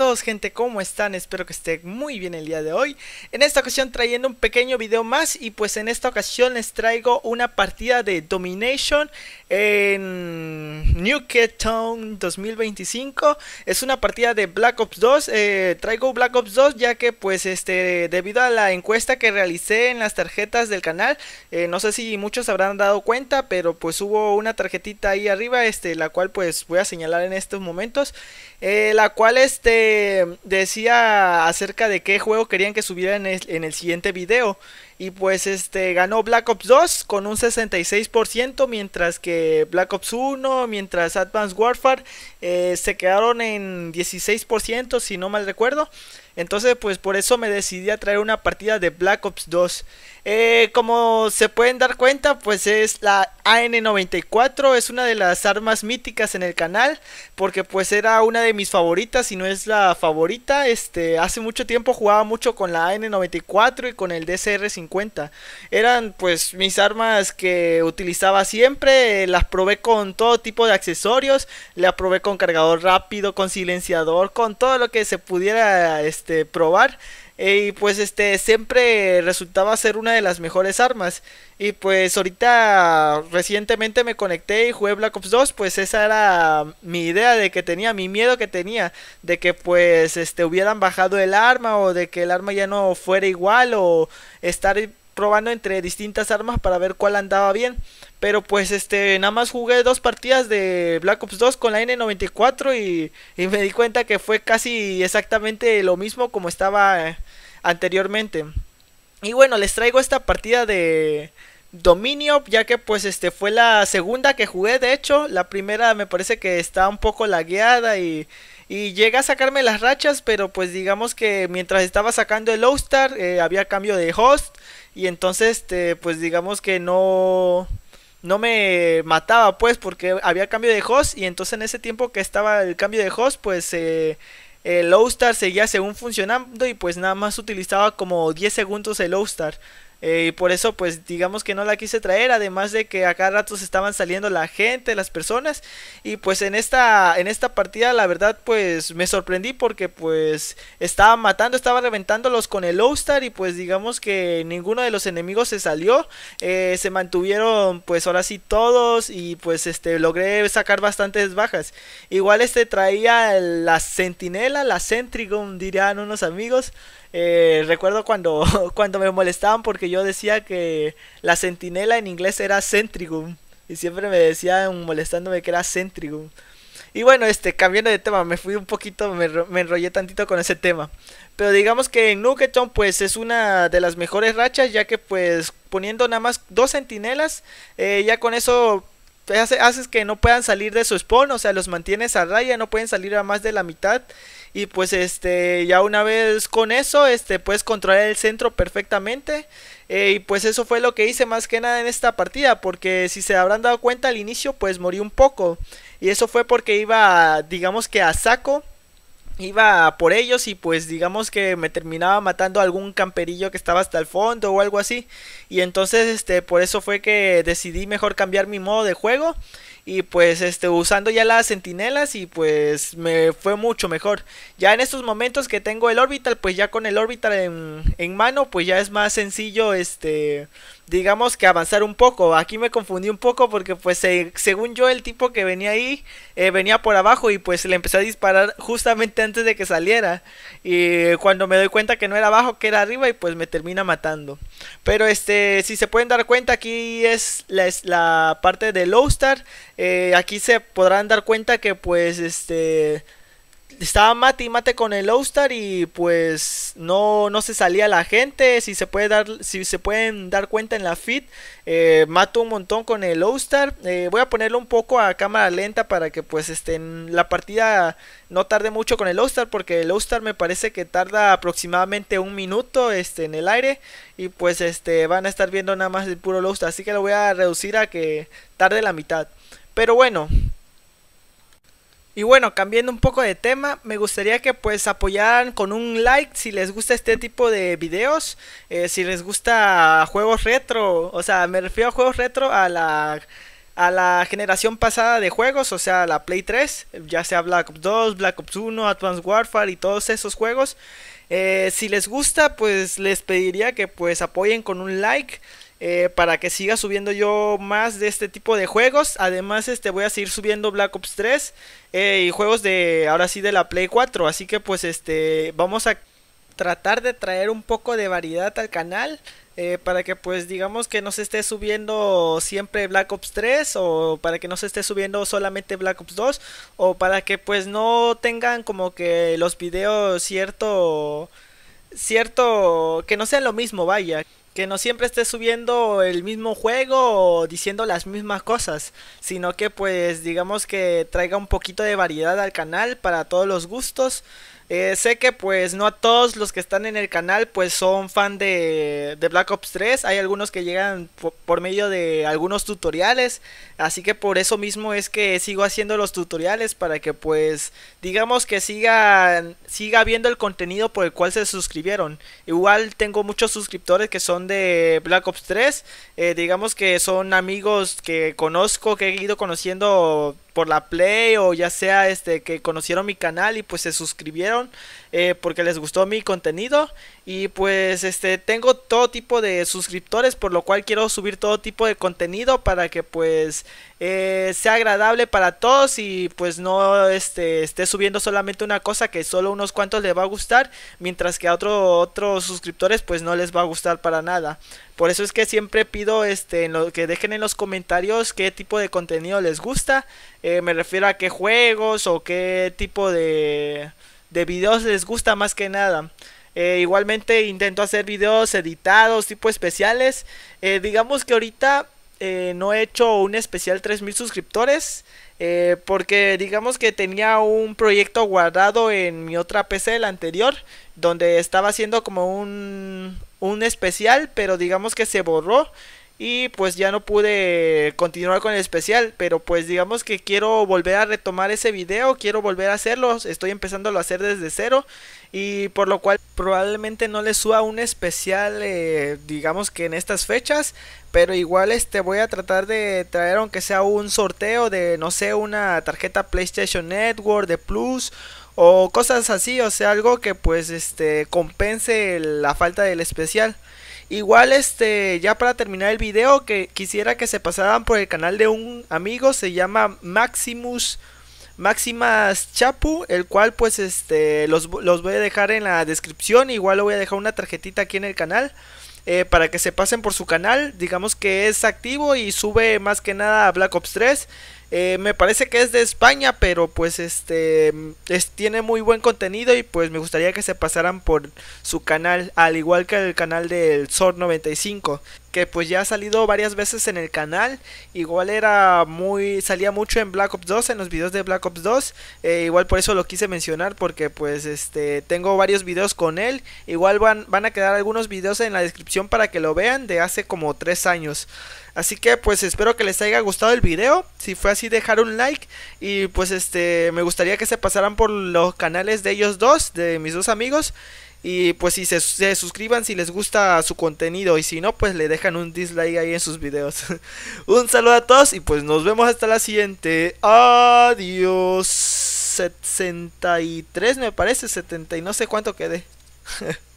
todos gente, ¿cómo están? Espero que estén muy bien el día de hoy En esta ocasión trayendo un pequeño video más Y pues en esta ocasión les traigo una partida de Domination En New 2025 Es una partida de Black Ops 2 eh, Traigo Black Ops 2 ya que pues este Debido a la encuesta que realicé en las tarjetas del canal eh, No sé si muchos habrán dado cuenta Pero pues hubo una tarjetita ahí arriba este, La cual pues voy a señalar en estos momentos eh, La cual este eh, decía acerca de qué juego querían que subiera en el, siguiente video. Y pues este ganó Black Ops 2 con un 66%, mientras que Black Ops 1, mientras Advanced Warfare eh, se quedaron en 16%, si no mal recuerdo. Entonces pues por eso me decidí a traer una partida de Black Ops 2. Eh, como se pueden dar cuenta, pues es la AN94, es una de las armas míticas en el canal, porque pues era una de mis favoritas, si no es la favorita, este, hace mucho tiempo jugaba mucho con la AN94 y con el DCR50, eran pues mis armas que utilizaba siempre, las probé con todo tipo de accesorios, las probé con cargador rápido, con silenciador, con todo lo que se pudiera este, probar, y pues este siempre resultaba ser una de las mejores armas. Y pues ahorita recientemente me conecté y jugué Black Ops 2, pues esa era mi idea de que tenía, mi miedo que tenía de que pues este hubieran bajado el arma o de que el arma ya no fuera igual o estar probando entre distintas armas para ver cuál andaba bien. Pero pues este, nada más jugué dos partidas de Black Ops 2 con la N94 y, me di cuenta que fue casi exactamente lo mismo como estaba anteriormente. Y bueno, les traigo esta partida de dominio ya que pues este fue la segunda que jugué de hecho la primera me parece que está un poco lagueada y, y llega a sacarme las rachas, pero pues digamos que mientras estaba sacando el All-Star eh, había cambio de host. Y entonces, este, pues digamos que no, no me mataba, pues, porque había cambio de host. Y entonces en ese tiempo que estaba el cambio de host, pues... Eh, el All-Star seguía según funcionando y pues nada más utilizaba como 10 segundos el All-Star. Eh, y por eso, pues digamos que no la quise traer. Además de que acá rato ratos estaban saliendo la gente, las personas. Y pues en esta, en esta partida, la verdad, pues me sorprendí porque pues estaba matando, estaba reventándolos con el all Y pues digamos que ninguno de los enemigos se salió. Eh, se mantuvieron, pues ahora sí, todos. Y pues este logré sacar bastantes bajas. Igual este traía la Sentinela, la Centrigon, dirían unos amigos. Eh, recuerdo cuando, cuando me molestaban porque yo decía que la sentinela en inglés era Centrigum. Y siempre me decían molestándome que era Centrigum. Y bueno, este, cambiando de tema, me fui un poquito, me, enrollé tantito con ese tema. Pero digamos que en Nuketon pues es una de las mejores rachas, ya que pues poniendo nada más dos sentinelas, eh, ya con eso haces que no puedan salir de su spawn, o sea, los mantienes a raya, no pueden salir a más de la mitad. Y pues este, ya una vez con eso, este, puedes controlar el centro perfectamente. Eh, y pues eso fue lo que hice más que nada en esta partida, porque si se habrán dado cuenta al inicio, pues morí un poco. Y eso fue porque iba, digamos que a saco iba por ellos y pues digamos que me terminaba matando algún camperillo que estaba hasta el fondo o algo así. Y entonces este por eso fue que decidí mejor cambiar mi modo de juego y pues este, usando ya las sentinelas y pues me fue mucho mejor. Ya en estos momentos que tengo el orbital, pues ya con el orbital en, mano, pues ya es más sencillo este digamos que avanzar un poco. Aquí me confundí un poco porque pues según yo el tipo que venía ahí eh, venía por abajo y pues le empecé a disparar justamente antes de que saliera. Y cuando me doy cuenta que no era abajo, que era arriba y pues me termina matando. Pero este, si se pueden dar cuenta, aquí es la, parte de Lowstar. Eh, aquí se podrán dar cuenta que pues este estaba mate y mate con el all y pues no, no se salía la gente. Si se, puede dar, si se pueden dar cuenta en la feed, eh, mato un montón con el all eh, voy a ponerlo un poco a cámara lenta para que pues estén la partida no tarde mucho con el all porque el all me parece que tarda aproximadamente un minuto este, en el aire y pues este van a estar viendo nada más el puro all Así que lo voy a reducir a que tarde la mitad. Pero bueno, y bueno, cambiando un poco de tema, me gustaría que pues apoyaran con un like si les gusta este tipo de videos, eh, si les gusta juegos retro, o sea, me refiero a juegos retro a la a la generación pasada de juegos, o sea, la Play 3, ya sea Black Ops 2, Black Ops 1, Advanced Warfare y todos esos juegos. Eh, si les gusta, pues les pediría que pues apoyen con un like. Eh, para que siga subiendo yo más de este tipo de juegos. Además, este voy a seguir subiendo Black Ops 3 eh, y juegos de ahora sí de la Play 4. Así que pues este vamos a tratar de traer un poco de variedad al canal. Eh, para que pues digamos que no se esté subiendo siempre Black Ops 3 o para que no se esté subiendo solamente Black Ops 2 o para que pues no tengan como que los videos cierto cierto que no sean lo mismo vaya que no siempre esté subiendo el mismo juego o diciendo las mismas cosas, sino que pues digamos que traiga un poquito de variedad al canal para todos los gustos eh, sé que pues no a todos los que están en el canal pues son fan de, de Black Ops 3. Hay algunos que llegan por, medio de algunos tutoriales. Así que por eso mismo es que sigo haciendo los tutoriales para que pues digamos que sigan, siga viendo el contenido por el cual se suscribieron. Igual tengo muchos suscriptores que son de Black Ops 3. Eh, digamos que son amigos que conozco, que he ido conociendo por la Play o ya sea este que conocieron mi canal y pues se suscribieron eh, porque les gustó mi contenido y pues este tengo todo tipo de suscriptores por lo cual quiero subir todo tipo de contenido para que pues eh, sea agradable para todos y pues no este, esté subiendo solamente una cosa que solo unos cuantos les va a gustar mientras que a otro, otros suscriptores pues no les va a gustar para nada por eso es que siempre pido este que dejen en los comentarios qué tipo de contenido les gusta eh, me refiero a qué juegos o qué tipo de de videos les gusta más que nada. Eh, igualmente intento hacer videos editados, tipo especiales. Eh, digamos que ahorita eh, no he hecho un especial 3000 suscriptores. porque digamos que tenía un proyecto guardado en mi otra PC, la anterior, donde estaba haciendo como un, un especial, pero digamos que se borró y pues ya no pude continuar con el especial, pero pues digamos que quiero volver a retomar ese video, quiero volver a hacerlo, estoy empezando a hacer desde cero y por lo cual probablemente no le suba un especial eh, digamos que en estas fechas, pero igual este voy a tratar de traer aunque sea un sorteo de no sé, una tarjeta PlayStation Network de Plus o cosas así, o sea, algo que pues este compense la falta del especial. Igual este, ya para terminar el video, que quisiera que se pasaran por el canal de un amigo, se llama Maximus Maximas Chapu, el cual pues este los, voy a dejar en la descripción, igual lo voy a dejar una tarjetita aquí en el canal. Eh, para que se pasen por su canal, digamos que es activo y sube más que nada a Black Ops 3. Eh, me parece que es de España, pero pues este es, tiene muy buen contenido y pues me gustaría que se pasaran por su canal, al igual que el canal del SOR 95 que pues ya ha salido varias veces en el canal. Igual era muy. salía mucho en Black Ops 2, en los videos de Black Ops 2. Eh, igual por eso lo quise mencionar. Porque pues este. Tengo varios videos con él. Igual van, van a quedar algunos videos en la descripción para que lo vean. De hace como 3 años. Así que pues espero que les haya gustado el video. Si fue así, dejar un like. Y pues este. Me gustaría que se pasaran por los canales de ellos dos. De mis dos amigos. Y pues si se, suscriban si les gusta su contenido y si no, pues le dejan un dislike ahí en sus videos. un saludo a todos y pues nos vemos hasta la siguiente. Adiós. Tres me parece, 70 y no sé cuánto quedé.